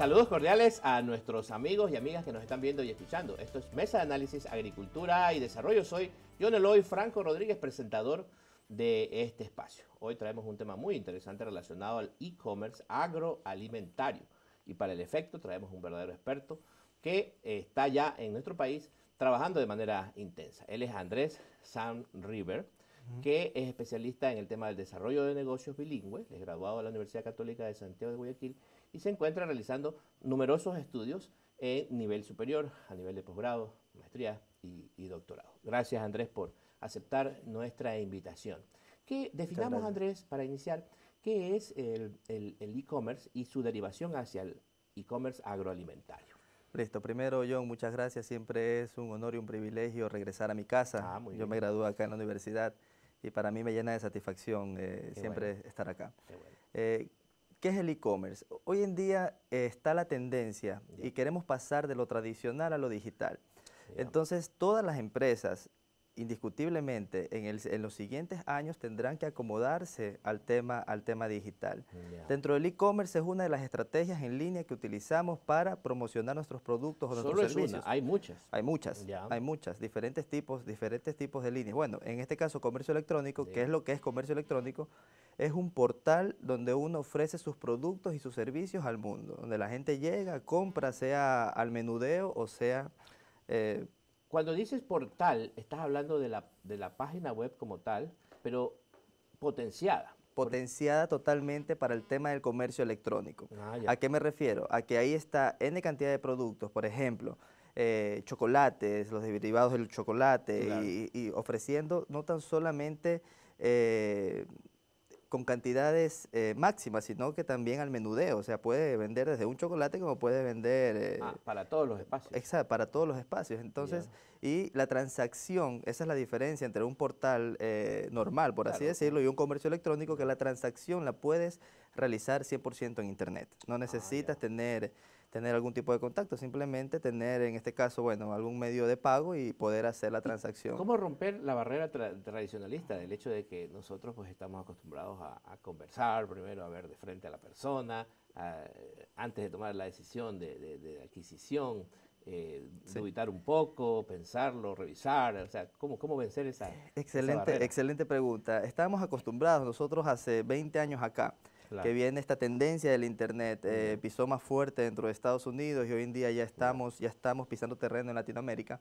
saludos cordiales a nuestros amigos y amigas que nos están viendo y escuchando. Esto es Mesa de Análisis Agricultura y Desarrollo. Soy John Eloy Franco Rodríguez, presentador de este espacio. Hoy traemos un tema muy interesante relacionado al e-commerce agroalimentario. Y para el efecto traemos un verdadero experto que está ya en nuestro país trabajando de manera intensa. Él es Andrés San River que es especialista en el tema del desarrollo de negocios bilingües, es graduado de la Universidad Católica de Santiago de Guayaquil y se encuentra realizando numerosos estudios en nivel superior, a nivel de posgrado, maestría y, doctorado. Gracias Andrés por aceptar nuestra invitación. Que definamos Andrés, para iniciar, qué es el e-commerce y su derivación hacia el e-commerce agroalimentario. Listo, primero John, muchas gracias. Siempre es un honor y un privilegio regresar a mi casa. Ah, Yo me gradué acá en la universidad y para mí me llena de satisfacción eh, siempre estar acá. Eh, Qué, es el e-commerce? Hoy en día eh, está la tendencia y queremos pasar de lo tradicional a lo digital. Entonces, todas las empresas indiscutiblemente en, los siguientes años tendrán que acomodarse al tema, al tema digital. Dentro del e-commerce es una de las estrategias en línea que utilizamos para promocionar nuestros productos o nuestros servicios. Hay muchas. Hay muchas, hay muchas, diferentes tipos, diferentes tipos de líneas. Bueno, en este caso comercio electrónico, que es lo que es comercio electrónico, es un portal donde uno ofrece sus productos y sus servicios al mundo, donde la gente llega, compra, sea al menudeo o sea... Eh, cuando dices portal, estás hablando de la, página web como tal, pero potenciada. Potenciada totalmente para el tema del comercio electrónico. Ah, ¿A qué me refiero? A que ahí está N cantidad de productos, por ejemplo, eh, chocolates, los derivados del chocolate, y, ofreciendo no tan solamente eh, con cantidades eh, máximas, sino que también al menudeo. O sea, puede vender desde un chocolate como puede vender... Eh, ah, para todos los espacios. Exacto, para todos los espacios. Entonces, y la transacción, esa es la diferencia entre un portal eh, normal, por así decirlo, y un comercio electrónico, que la transacción la puedes realizar 100% en Internet. No ah, necesitas tener tener algún tipo de contacto, simplemente tener en este caso, bueno, algún medio de pago y poder hacer la transacción. ¿Cómo romper la barrera tradicionalista del hecho de que nosotros pues estamos acostumbrados a, conversar primero, a ver de frente a la persona, antes de tomar la decisión de, adquisición, eh, un poco, pensarlo, revisar, o sea, ¿cómo, cómo vencer esa Excelente, excelente pregunta. Estamos acostumbrados nosotros hace 20 años acá que viene esta tendencia del Internet, eh, pisó más fuerte dentro de Estados Unidos y hoy en día ya estamos, ya estamos pisando terreno en Latinoamérica.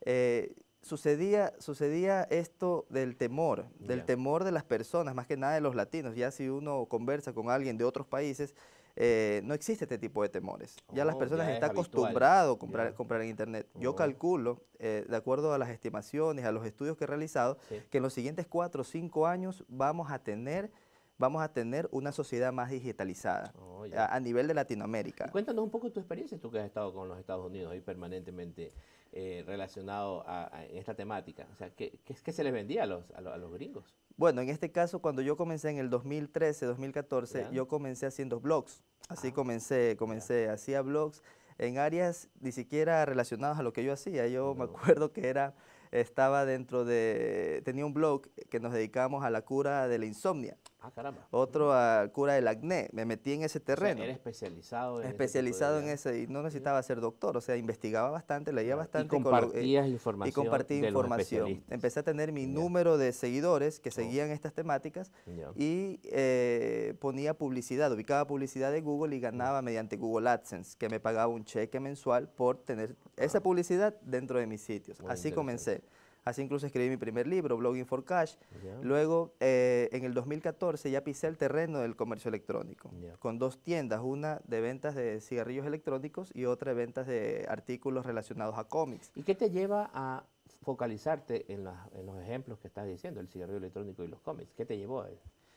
Eh, sucedía, sucedía esto del temor, del temor de las personas, más que nada de los latinos. Ya si uno conversa con alguien de otros países, eh, no existe este tipo de temores. Ya las oh, personas están acostumbradas a comprar, comprar en Internet. Yo oh. calculo, de acuerdo a las estimaciones, a los estudios que he realizado, que en los siguientes cuatro o cinco años vamos a tener vamos a tener una sociedad más digitalizada oh, a, nivel de Latinoamérica. cuéntanos un poco tu experiencia, tú que has estado con los Estados Unidos ahí permanentemente eh, relacionado a, esta temática. O sea, ¿qué, qué, que se les vendía a los, a, los gringos? Bueno, en este caso, cuando yo comencé en el 2013, 2014, yo comencé haciendo blogs. Así ah, comencé, comencé, hacía blogs en áreas ni siquiera relacionadas a lo que yo hacía. Yo me acuerdo que era estaba dentro de, tenía un blog que nos dedicamos a la cura de la insomnia. Ah, Otro al ah, cura del acné. Me metí en ese terreno. era especializado. En especializado en ese. Y no necesitaba ser doctor. O sea, investigaba bastante, leía bastante. Y eh, compartía información. Y información. Empecé a tener mi número de seguidores que seguían estas temáticas y eh, ponía publicidad, ubicaba publicidad de Google y ganaba mediante Google AdSense, que me pagaba un cheque mensual por tener esa ah. publicidad dentro de mis sitios. Así comencé. Así incluso escribí mi primer libro, Blogging for Cash. Luego, eh, en el 2014 ya pisé el terreno del comercio electrónico, con dos tiendas, una de ventas de cigarrillos electrónicos y otra de ventas de artículos relacionados a cómics. ¿Y qué te lleva a focalizarte en, los ejemplos que estás diciendo, el cigarrillo electrónico y los cómics? ¿Qué te llevó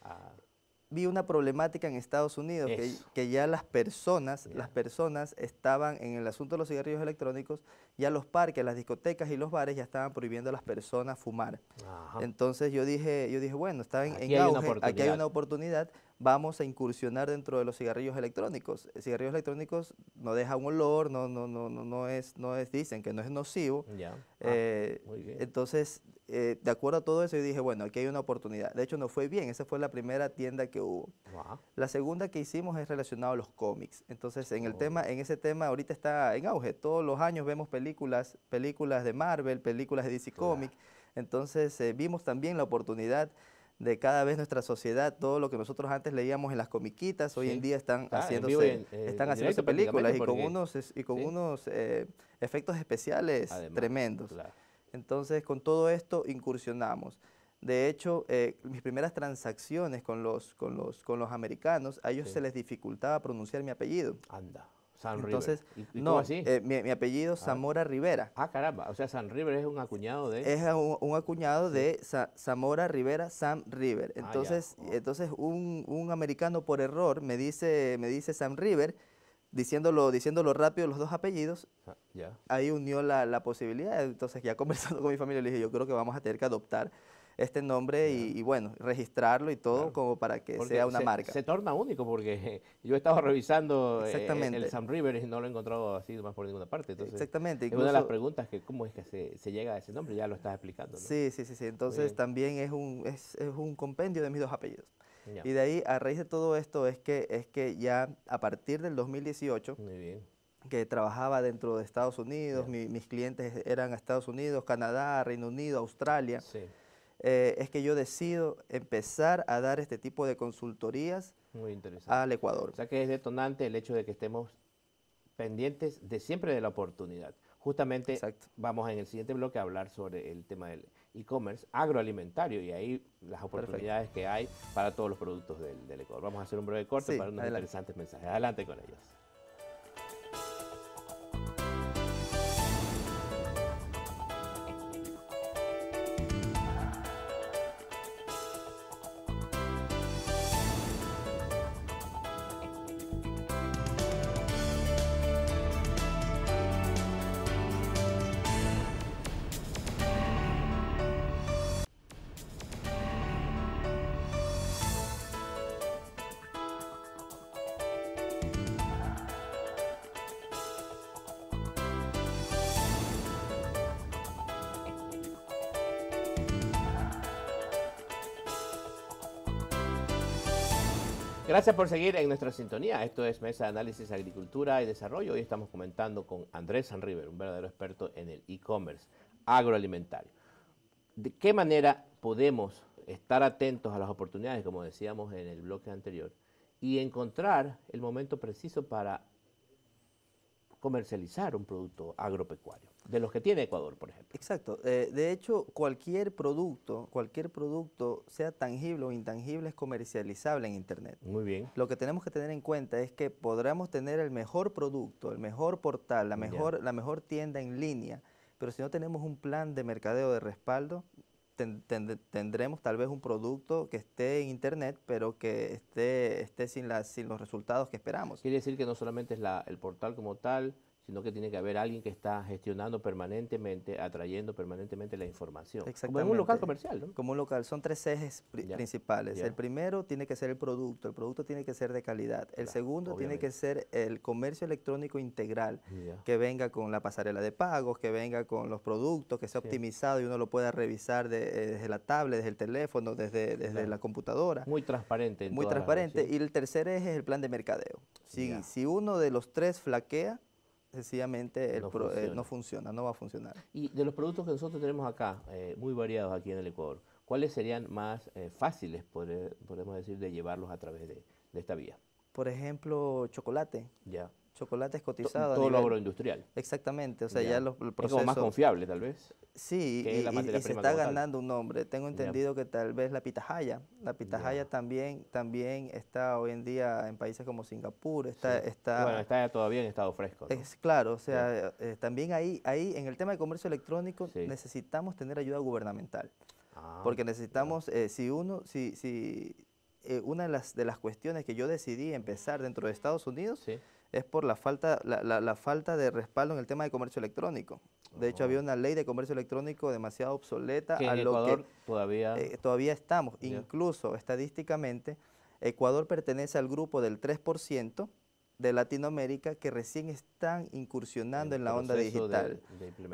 a vi una problemática en Estados Unidos, que, ya las personas, las personas estaban en el asunto de los cigarrillos electrónicos, ya los parques, las discotecas y los bares ya estaban prohibiendo a las personas fumar. Entonces yo dije, yo dije, bueno, está en, aquí hay una oportunidad, vamos a incursionar dentro de los cigarrillos electrónicos. Eh, cigarrillos electrónicos no deja un olor, no, no, no, no, no es, no es, dicen que no es nocivo. Ah, eh, muy bien. entonces eh, de acuerdo a todo eso, yo dije, bueno, aquí hay una oportunidad. De hecho, no fue bien. Esa fue la primera tienda que hubo. La segunda que hicimos es relacionada a los cómics. Entonces, en, el oh. tema, en ese tema ahorita está en auge. Todos los años vemos películas, películas de Marvel, películas de DC Comics. Entonces, eh, vimos también la oportunidad de cada vez nuestra sociedad, todo lo que nosotros antes leíamos en las comiquitas, hoy en día están ah, haciéndose, eh, están películas y con unos, y con unos efectos especiales tremendos. Claro. Entonces, con todo esto incursionamos. De hecho, eh, mis primeras transacciones con los, americanos, a ellos se les dificultaba pronunciar mi apellido. Anda. San Entonces, River. Entonces, no, así? Eh, mi, apellido ah. Zamora Rivera. Ah, caramba, o sea, San River es un acuñado de... Es un, acuñado de Zamora Rivera, Sam River. Ah, entonces, entonces un, americano por error me dice, me dice Sam River diciéndolo, diciéndolo rápido los dos apellidos, ah, ahí unió la, la, posibilidad. Entonces ya conversando con mi familia le dije, yo creo que vamos a tener que adoptar este nombre y, bueno, registrarlo y todo como para que sea una marca. Se torna único porque yo estaba revisando eh, Exactamente. el Sam River y no lo he encontrado así más por ninguna parte. Exactamente. una de las preguntas que cómo es que se, llega a ese nombre, ya lo estás explicando. Sí, sí, sí, sí. Entonces también es un, es, es un compendio de mis dos apellidos. Y de ahí, a raíz de todo esto, es que, es que ya a partir del 2018, que trabajaba dentro de Estados Unidos, mis clientes eran Estados Unidos, Canadá, Reino Unido, Australia, eh, es que yo decido empezar a dar este tipo de consultorías al Ecuador. O sea que es detonante el hecho de que estemos pendientes de siempre de la oportunidad. Justamente vamos en el siguiente bloque a hablar sobre el tema del e-commerce agroalimentario y ahí las oportunidades que hay para todos los productos del, del, Ecuador. Vamos a hacer un breve corte para unos interesantes mensajes. Adelante con ellos. Gracias por seguir en nuestra sintonía. Esto es Mesa de Análisis Agricultura y Desarrollo. Hoy estamos comentando con Andrés River, un verdadero experto en el e-commerce agroalimentario. ¿De qué manera podemos estar atentos a las oportunidades, como decíamos en el bloque anterior, y encontrar el momento preciso para comercializar un producto agropecuario, de los que tiene Ecuador, por ejemplo. Exacto. Eh, de hecho, cualquier producto, cualquier producto, sea tangible o intangible, es comercializable en Internet. Muy bien. Lo que tenemos que tener en cuenta es que podremos tener el mejor producto, el mejor portal, la mejor, la mejor tienda en línea, pero si no tenemos un plan de mercadeo de respaldo, tendremos tal vez un producto que esté en Internet, pero que esté, esté sin, sin los resultados que esperamos. Quiere decir que no solamente es la, el portal como tal, sino que tiene que haber alguien que está gestionando permanentemente, atrayendo permanentemente la información. Como en un local comercial, ¿no? Como un local. Son tres ejes principales. El primero tiene que ser el producto. El producto tiene que ser de calidad. El segundo tiene que ser el comercio electrónico integral, que venga con la pasarela de pagos, que venga con los productos, que sea optimizado y uno lo pueda revisar eh, desde la tablet, desde el teléfono, desde, la computadora. Muy transparente. Muy transparente. Y el tercer eje es el plan de mercadeo. si uno de los tres flaquea, sencillamente eh, no, funciona. no, va a funcionar. Y de los productos que nosotros tenemos acá, eh, muy variados aquí en el Ecuador, ¿cuáles serían más eh, fáciles, podemos decir, de llevarlos a través de, de, esta vía? Por ejemplo, chocolate. Ya chocolates cotizados. Todo lo agroindustrial. Exactamente, o sea, ya, los, más confiable, tal vez. Sí, y, se está ganando un nombre. Tengo entendido que tal vez la pitahaya, la pitahaya también, también está hoy en día en países como Singapur, está... está bueno, está todavía en estado fresco. Es, claro, o sea, eh, también ahí, ahí en el tema de comercio electrónico necesitamos tener ayuda gubernamental. Ah, porque necesitamos, eh, si uno, si, si eh, una de las, de las cuestiones que yo decidí empezar dentro de Estados Unidos... Sí es por la falta, la, falta de respaldo en el tema de comercio electrónico. De hecho, había oh. una ley de comercio electrónico demasiado obsoleta a lo que todavía, eh, todavía estamos. Incluso estadísticamente, Ecuador pertenece al grupo del 3% de Latinoamérica que recién están incursionando en la onda digital.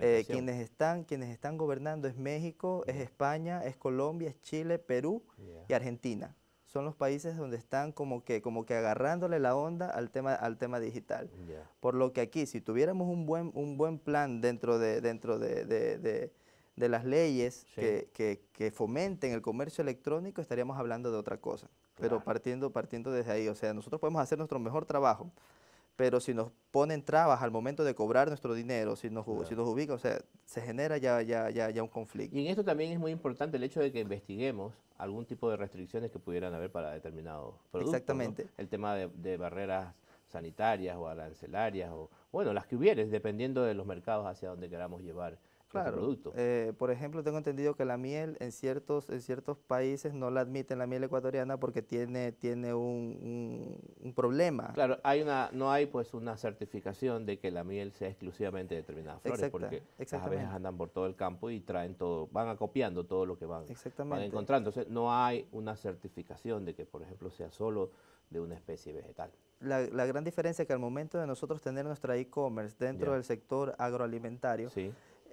Eh, quienes, están, quienes están gobernando es México, es España, es Colombia, es Chile, Perú y Argentina son los países donde están como que, como que agarrándole la onda al tema, al tema digital. Por lo que aquí, si tuviéramos un buen, un buen plan dentro de, dentro de, de, las leyes que, que, fomenten el comercio electrónico, estaríamos hablando de otra cosa. Pero partiendo, partiendo desde ahí, o sea, nosotros podemos hacer nuestro mejor trabajo, pero si nos ponen trabas al momento de cobrar nuestro dinero, si nos, si nos ubican, o sea, se genera ya, ya, ya, ya un conflicto. Y en esto también es muy importante el hecho de que investiguemos algún tipo de restricciones que pudieran haber para determinados productos. Exactamente. El tema de, barreras sanitarias o arancelarias, o bueno, las que hubieras, dependiendo de los mercados hacia donde queramos llevar claro. Eh, por ejemplo, tengo entendido que la miel en ciertos, en ciertos países no la admiten la miel ecuatoriana porque tiene, tiene un, problema. Claro, hay una, no hay pues una certificación de que la miel sea exclusivamente de determinadas flores, porque las abejas andan por todo el campo y traen todo, van acopiando todo lo que van, van encontrando. Entonces, no hay una certificación de que, por ejemplo, sea solo de una especie vegetal. La, la gran diferencia es que al momento de nosotros tener nuestra e-commerce dentro del sector agroalimentario,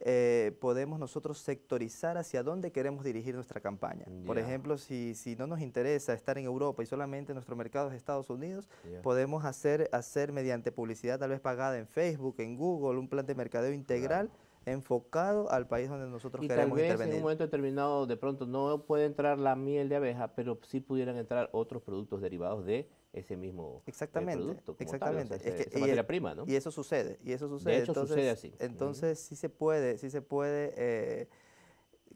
eh, podemos nosotros sectorizar hacia dónde queremos dirigir nuestra campaña. Por ejemplo, si, no nos interesa estar en Europa y solamente nuestro mercado es Estados Unidos, podemos hacer, hacer mediante publicidad tal vez pagada en Facebook, en Google, un plan de mercadeo integral. enfocado al país donde nosotros y queremos tal vez En un momento determinado, de pronto no puede entrar la miel de abeja, pero sí pudieran entrar otros productos derivados de ese mismo eh, exactamente, producto. exactamente. es, materia prima, ¿no? Y eso sucede, y eso sucede. entonces, así. Entonces, si sí se puede, sí se puede, eh,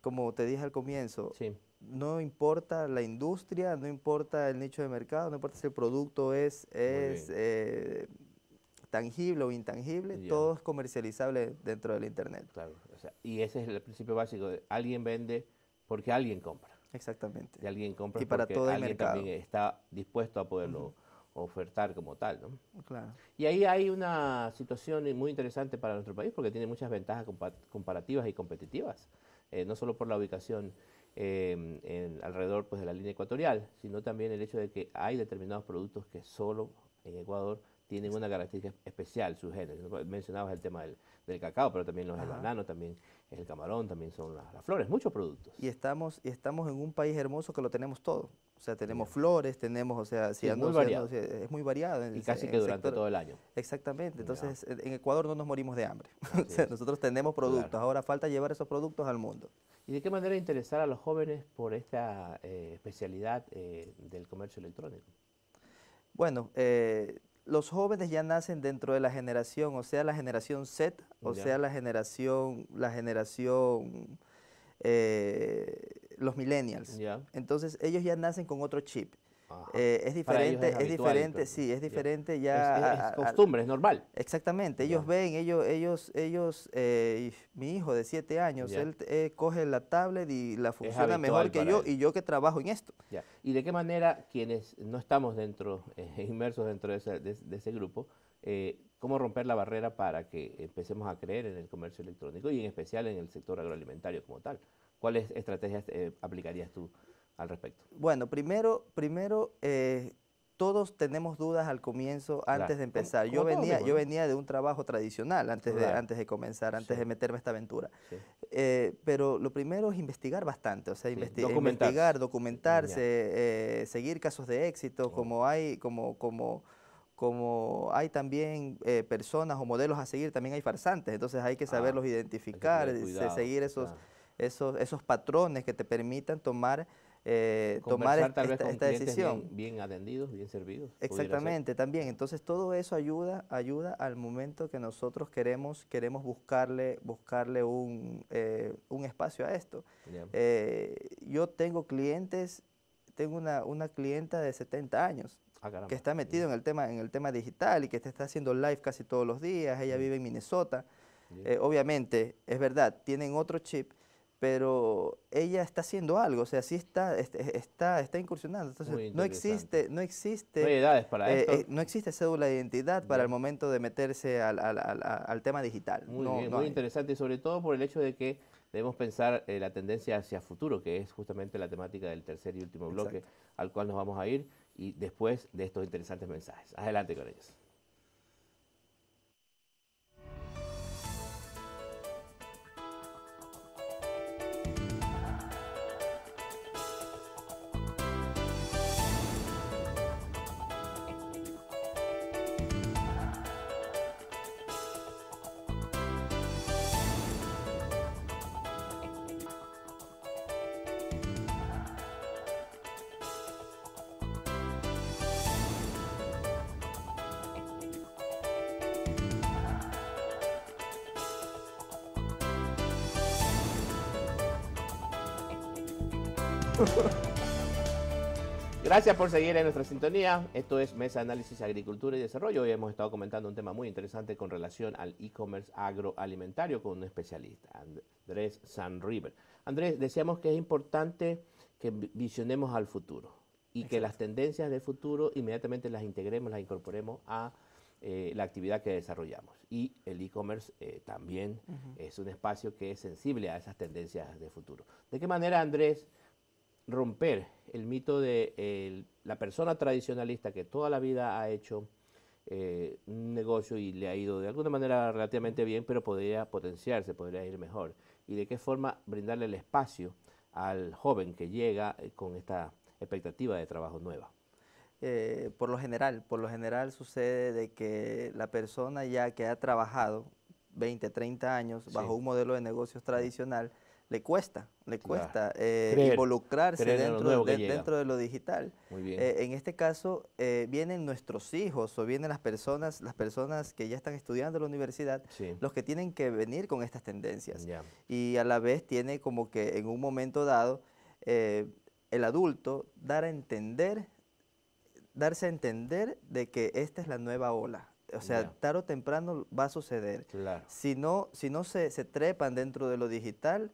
como te dije al comienzo, no importa la industria, no importa el nicho de mercado, no importa si el producto es, es eh, tangible o intangible, todo es comercializable dentro del Internet. Claro, y ese es el principio básico de alguien vende porque alguien compra. Exactamente. Y alguien compra y para todo el alguien también está dispuesto a poderlo ofertar como tal, ¿no? Claro. Y ahí hay una situación muy interesante para nuestro país porque tiene muchas ventajas comparativas y competitivas, eh, no solo por la ubicación em, alrededor pues, de la línea ecuatorial, sino también el hecho de que hay determinados productos que solo en Ecuador tienen una característica especial, su género. Mencionabas el tema del, cacao, pero también los bananos, también el camarón, también son las, flores, muchos productos. Y estamos, y estamos en un país hermoso que lo tenemos todo. O sea, tenemos flores, tenemos, o sea, si es, muy variado. es muy variado. y casi que durante todo el año. Exactamente. Entonces, en Ecuador no nos morimos de hambre. sea, nosotros tenemos productos. Ahora falta llevar esos productos al mundo. ¿Y de qué manera interesar a los jóvenes por esta eh, especialidad eh, del comercio electrónico? Bueno, eh, los jóvenes ya nacen dentro de la generación, o sea, la generación Z, o sea, la generación, la generación, eh, los millennials. Entonces, ellos ya nacen con otro chip. Eh, es diferente, es, diferente, sí, es diferente ya. Es, costumbre, es normal. Exactamente, ellos ven, ellos, ellos, ellos, eh, mi hijo de 7 años, él coge la tablet y la funciona mejor que yo y yo que trabajo en esto. ¿Y de qué manera quienes no estamos dentro, eh, inmersos dentro de ese, de ese grupo, cómo romper la barrera para que empecemos a creer en el comercio electrónico y en especial en el sector agroalimentario como tal? ¿Cuáles estrategias aplicarías tú? al respecto? Bueno, primero, primero eh, todos tenemos dudas al comienzo antes de empezar. Yo venía, yo venía de un trabajo tradicional antes, de, antes de comenzar, antes de meterme a esta aventura. Eh, pero lo primero es investigar bastante, o sea, investigar, documentarse, eh, seguir casos de éxito, como hay, como, como, como hay también personas o modelos a seguir, también hay farsantes, entonces hay que ah, saberlos identificar, seguir esos, esos, esos patrones que te permitan tomar eh, tomar esta, decisión. Bien, atendidos, bien servidos. Exactamente, también. Entonces todo eso ayuda, ayuda al momento que nosotros queremos, queremos buscarle, buscarle un, eh, un espacio a esto. Eh, yo tengo clientes, tengo una, una clienta de 70 años. Ah, que está metido en el tema en el tema digital y que te está haciendo live casi todos los días. Ella vive en Minnesota. obviamente, es verdad, tienen otro chip, pero ella está haciendo algo, o sea, sí está, este, está, está incursionando. Entonces, no existe, no existe, eh, eh, no existe cédula de identidad para el momento de meterse al, tema digital. Muy, muy interesante, y sobre todo por el hecho de que debemos pensar eh, la tendencia hacia futuro, que es justamente la temática del tercer y último bloque al cual nos vamos a ir, y después de estos interesantes mensajes. Adelante con ellos. Gracias por seguir en nuestra sintonía. Esto es Mesa Análisis Agricultura y Desarrollo. Hoy hemos estado comentando un tema muy interesante con relación al e-commerce agroalimentario con un especialista, Andrés San River. Andrés, decíamos que es importante que visionemos al futuro y que las tendencias del futuro inmediatamente las integremos, las incorporemos a eh, la actividad que desarrollamos. Y el e-commerce eh, también es un espacio que es sensible a esas tendencias de futuro. ¿De qué manera, Andrés, romper el mito de la persona tradicionalista que toda la vida ha hecho eh, un negocio y le ha ido de alguna manera relativamente bien, pero podría potenciarse, podría ir mejor. ¿Y de qué forma brindarle el espacio al joven que llega eh, con esta expectativa de trabajo nueva? Eh, por lo general, por lo general sucede de que la persona ya que ha trabajado 20, 30 años bajo un modelo de negocios tradicional, le cuesta, le cuesta eh, involucrarse dentro, de, dentro de lo digital. Eh, en este caso, eh, vienen nuestros hijos o vienen las personas, las personas que ya están estudiando en la universidad, los que tienen que venir con estas tendencias. Y a la vez tiene como que en un momento dado, el adulto dar a entender, darse a entender de que esta es la nueva ola. O sea, tarde o temprano va a suceder. Si no, si no se, trepan dentro de lo digital,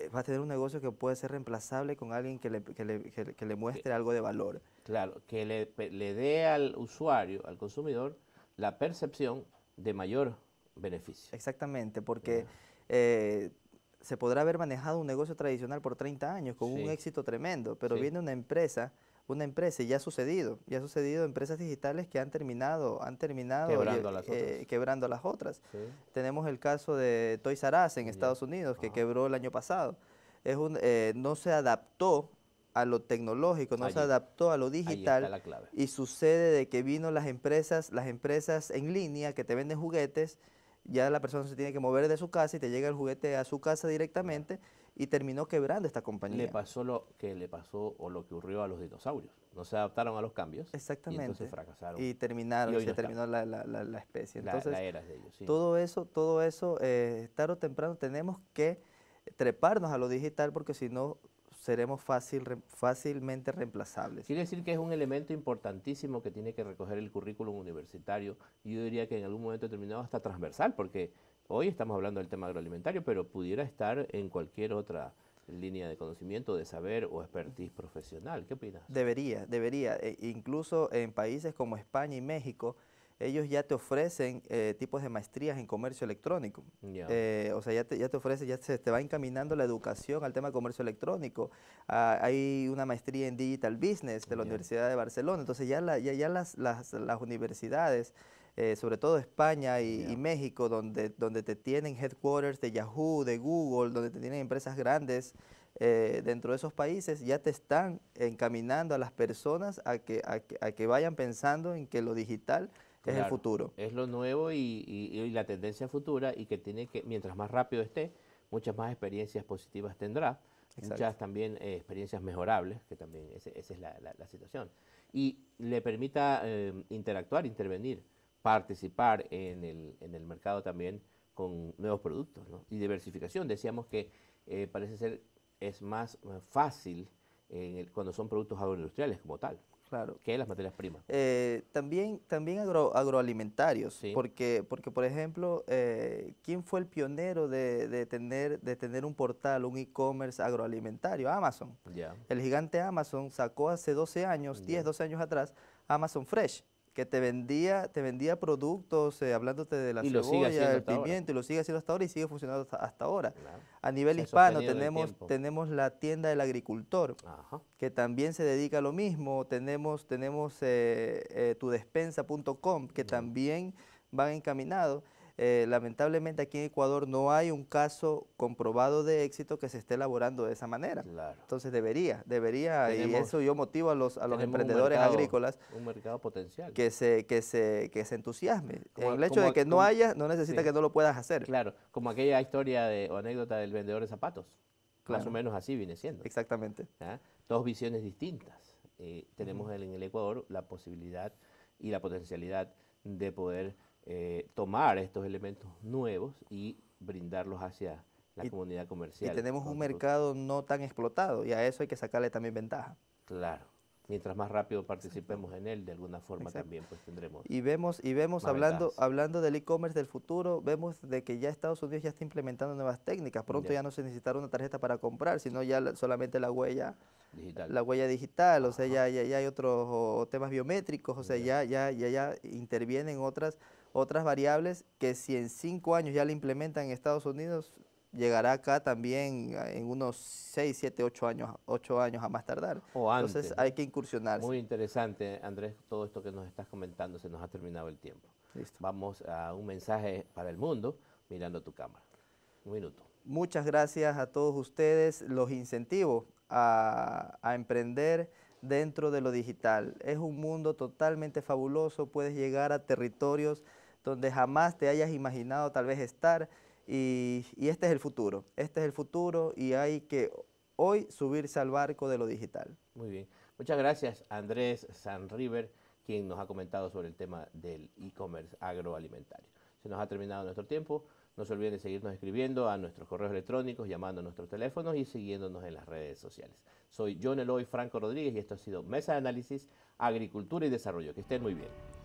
eh, va a tener un negocio que puede ser reemplazable con alguien que le, muestre algo de valor. Claro, que le, dé al usuario, al consumidor, la percepción de mayor beneficio. Exactamente, porque eh, se podrá haber manejado un negocio tradicional por 30 años con un éxito tremendo, pero viene una empresa una empresa, y ya ha sucedido, ya ha sucedido empresas digitales que han terminado, han terminado quebrando, eh, las, otras. Tenemos el caso de Toys R Us en Estados Unidos, que quebró el año pasado. Es un, eh, no se adaptó a lo tecnológico, no se adaptó a lo digital y sucede de que vino las empresas, las empresas en línea que te venden juguetes, ya la persona se tiene que mover de su casa y te llega el juguete a su casa directamente y terminó quebrando esta compañía. Le pasó lo que le pasó o lo que ocurrió a los dinosaurios. No se adaptaron a los cambios. Exactamente. Y entonces fracasaron. Y terminaron, y terminó la, especie. la, era de ellos, Todo eso, todo eso eh, tarde o temprano tenemos que treparnos a lo digital porque si no seremos fácil, fácilmente reemplazables. Quiere decir que es un elemento importantísimo que tiene que recoger el currículum universitario yo diría que en algún momento determinado hasta transversal porque Hoy estamos hablando del tema agroalimentario, pero pudiera estar en cualquier otra línea de conocimiento, de saber o expertise profesional. ¿Qué opinas? Debería, debería. E, incluso en países como España y México, ellos ya te ofrecen eh, tipos de maestrías en comercio electrónico. Eh, o sea, ya te, ya ofrecen, ya se te va encaminando la educación al tema de comercio electrónico. Ah, hay una maestría en Digital Business de la Universidad de Barcelona. Entonces ya, ya, las universidades eh, sobre todo España y, México, donde, donde te tienen headquarters de Yahoo, de Google, donde te tienen empresas grandes, eh, dentro de esos países ya te están encaminando a las personas a que, vayan pensando en que lo digital es el futuro. Es lo nuevo y, la tendencia futura y que tiene que, mientras más rápido esté, muchas más experiencias positivas tendrá, muchas también eh, experiencias mejorables, que también esa es la, situación. Y le permita interactuar, intervenir participar en el, en el mercado también con nuevos productos y diversificación. Decíamos que eh, parece ser es más eh, fácil en el, cuando son productos agroindustriales como tal. Claro. Que las materias primas. Eh, también también agroalimentarios, porque, porque por ejemplo, ¿quién fue el pionero de, de, tener, de tener un portal, un e-commerce agroalimentario? Amazon. ya El gigante Amazon sacó hace 12 años, 10, 12 años atrás, Amazon Fresh que te vendía, te vendía productos, eh, hablándote de la y cebolla, el pimiento, y lo sigue haciendo hasta ahora y sigue funcionando hasta, ahora. A nivel hispano tenemos, tenemos la tienda del agricultor, que también se dedica a lo mismo. Tenemos, tenemos eh, eh tudespensa.com, que también van encaminados. Eh, lamentablemente aquí en Ecuador no hay un caso comprobado de éxito que se esté elaborando de esa manera. Entonces debería, debería, y eso yo motivo a los, a los emprendedores agrícolas. Un mercado potencial. Que se, que se, se entusiasme. el hecho de que no haya, no necesita que no lo puedas hacer. Claro, como aquella historia o anécdota del vendedor de zapatos. Más o menos así viene siendo. Exactamente. ¿Ah? Dos visiones distintas. Eh, tenemos en el Ecuador la posibilidad y la potencialidad de poder eh, tomar estos elementos nuevos y brindarlos hacia la comunidad comercial. Y tenemos un mercado no tan explotado y a eso hay que sacarle también ventaja. Claro. Mientras más rápido participemos en él, de alguna forma también pues tendremos. Y vemos, y vemos hablando, hablando del e-commerce del futuro, vemos de que ya Estados Unidos ya está implementando nuevas técnicas. Pronto ya, no se necesitará una tarjeta para comprar, sino ya solamente la huella Digital. la huella digital, o sea, ya, hay otros temas biométricos, o sea, ya, ya, ya, ya intervienen otras otras variables que si en cinco años ya la implementan en Estados Unidos, llegará acá también en unos seis, siete, ocho años, ocho años a más tardar. Entonces hay que incursionar. Muy interesante, Andrés, todo esto que nos estás comentando, se nos ha terminado el tiempo. Vamos a un mensaje para el mundo mirando tu cámara. Un minuto. Muchas gracias a todos ustedes. Los incentivos a, a emprender dentro de lo digital. Es un mundo totalmente fabuloso, puedes llegar a territorios donde jamás te hayas imaginado tal vez estar. Y, este es el futuro, este es el futuro y hay que hoy subirse al barco de lo digital. Muy bien, muchas gracias Andrés Sanriver, quien nos ha comentado sobre el tema del e-commerce agroalimentario. Se nos ha terminado nuestro tiempo, no se olviden de seguirnos escribiendo a nuestros correos electrónicos, llamando a nuestros teléfonos y siguiéndonos en las redes sociales. Soy John Eloy Franco Rodríguez y esto ha sido Mesa de Análisis, Agricultura y Desarrollo. Que estén muy bien.